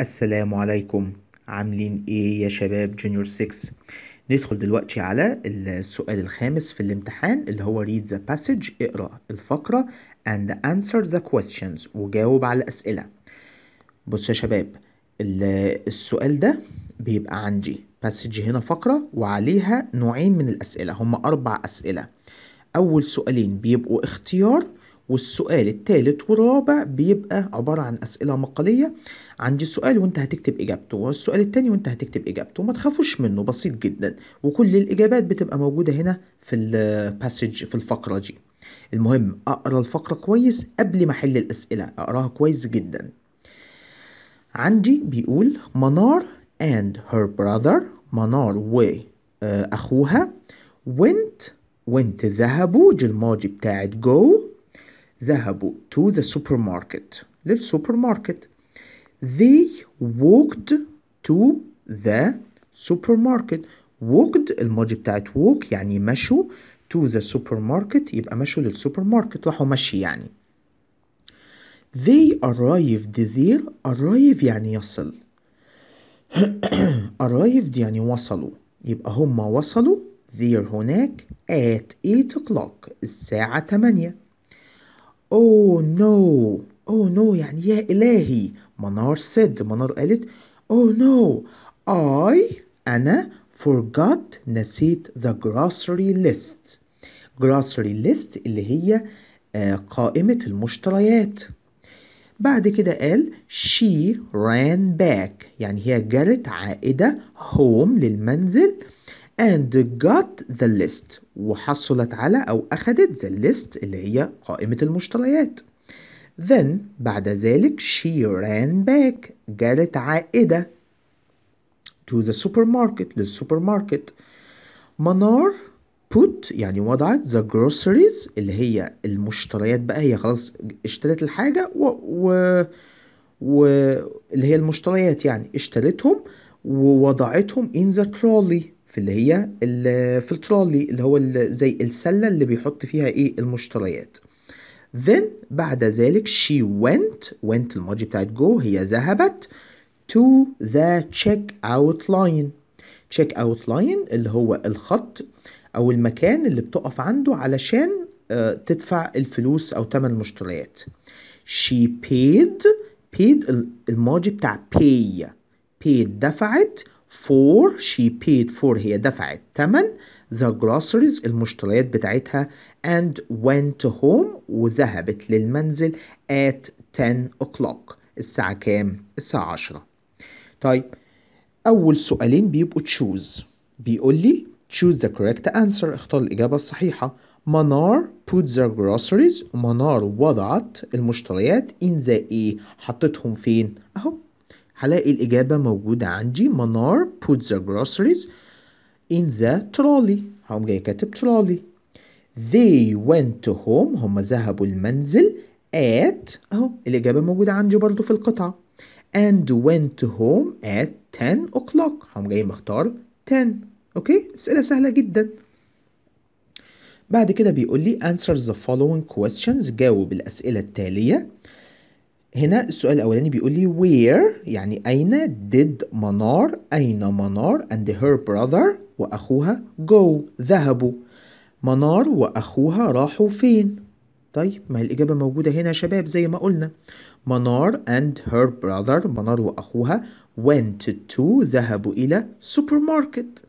السلام عليكم عاملين ايه يا شباب جونيور 6 ندخل دلوقتي على السؤال الخامس في الامتحان اللي هو read the passage اقرا الفقرة and answer the questions وجاوب على الأسئلة بص يا شباب السؤال ده بيبقى عندي passage هنا فقرة وعليها نوعين من الأسئلة هم أربع أسئلة أول سؤالين بيبقوا اختيار والسؤال التالت والرابع بيبقى عبارة عن أسئلة مقالية عندي سؤال وانت هتكتب إجابته والسؤال التاني وانت هتكتب إجابته ما تخافوش منه بسيط جدا وكل الإجابات بتبقى موجودة هنا في الباسج في الفقرة دي المهم أقرأ الفقرة كويس قبل ما أحل الأسئلة أقرأها كويس جدا عندي بيقول منار and her brother منار وأخوها آه، went went ذهبوا دي الماضي بتاعت go ذهبوا to the supermarket للسوبر ماركت they walked to the supermarket walked الماضي بتاعت walk يعني مشوا to the supermarket يبقى مشوا للسوبر ماركت راحوا مشي يعني they arrived there arrive يعني يصل arrived يعني وصلوا يبقى هم وصلوا there هناك at 8 o'clock الساعة 8 أوه نو أوه نو يعني يا إلهي منار سد منار قالت أوه oh, نو I أنا forgot نسيت the grocery list grocery list اللي هي آه، قائمة المشتريات بعد كده قال she ran back يعني هي جرت عائدة home للمنزل and got the list وحصلت على أو أخدت the list اللي هي قائمة المشتريات then بعد ذلك she ran back جالت عائدة to the supermarket للسوبرماركت منار put يعني وضعت the groceries اللي هي المشتريات بقى هي خلاص اشترت الحاجة و, و... و... اللي هي المشتريات يعني اشترتهم ووضعتهم in the trolley في اللي هي في الترولي اللي هو زي السلة اللي بيحط فيها ايه المشتريات then بعد ذلك she went went الماضي بتاعت go هي ذهبت to the check out line check out line اللي هو الخط او المكان اللي بتقف عنده علشان آه، تدفع الفلوس او تمن المشتريات she paid paid الماضي بتاع pay paid دفعت for she paid for هي دفعت تمن the groceries المشتريات بتاعتها and went home وذهبت للمنزل at 10 o'clock الساعة كام؟ الساعة 10 طيب أول سؤالين بيبقوا choose بيقول لي choose the correct answer اختار الإجابة الصحيحة منار put the groceries منار وضعت المشتريات in the A حطتهم فين؟ أهو هلاقي الإجابة موجودة عندي منار put the groceries in the trolley هقوم جاي كاتب trolley they went home هم ذهبوا المنزل at أهو الإجابة موجودة عندي برضو في القطعة and went home at 10 o'clock هقوم جاي مختار 10 أوكي أسئلة سهلة جدا بعد كده بيقول لي answer the following questions جاوب الأسئلة التالية هنا السؤال الاولاني بيقول لي where يعني اين did منار اين منار and her brother واخوها go ذهبوا منار واخوها راحوا فين طيب ما الاجابه موجوده هنا يا شباب زي ما قلنا منار and her brother منار واخوها went to ذهبوا الى سوبر ماركت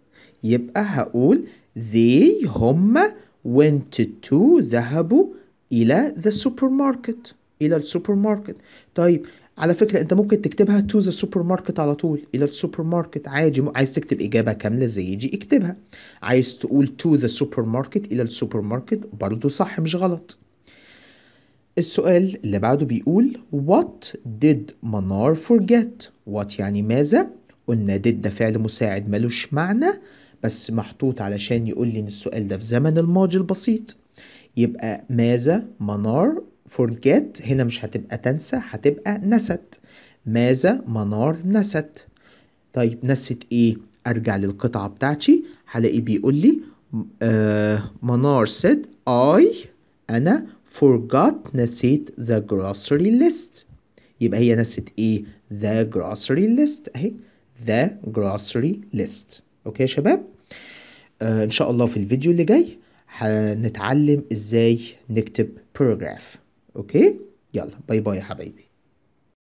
يبقى هقول they هم went to ذهبوا الى the supermarket الى السوبر ماركت طيب على فكرة انت ممكن تكتبها تو ذا سوبر ماركت على طول الى السوبر ماركت عادي عايز تكتب اجابة كاملة زي دي اكتبها عايز تقول تو ذا سوبر ماركت الى السوبر ماركت برضه صح مش غلط السؤال اللي بعده بيقول what did منار forget what يعني ماذا قلنا did ده فعل مساعد ملوش معنى بس محطوط علشان يقول لي ان السؤال ده في زمن الماضي البسيط يبقى ماذا منار forget هنا مش هتبقى تنسى هتبقى نست ماذا منار نست طيب نست ايه ارجع للقطعة بتاعتي هلاقي بيقول لي آه منار said I انا forgot نسيت the grocery list يبقى هي نست ايه the grocery list اهي the grocery list اوكي يا شباب آه ان شاء الله في الفيديو اللي جاي هنتعلم ازاي نكتب paragraph اوكي يلا باي باي يا حبايبي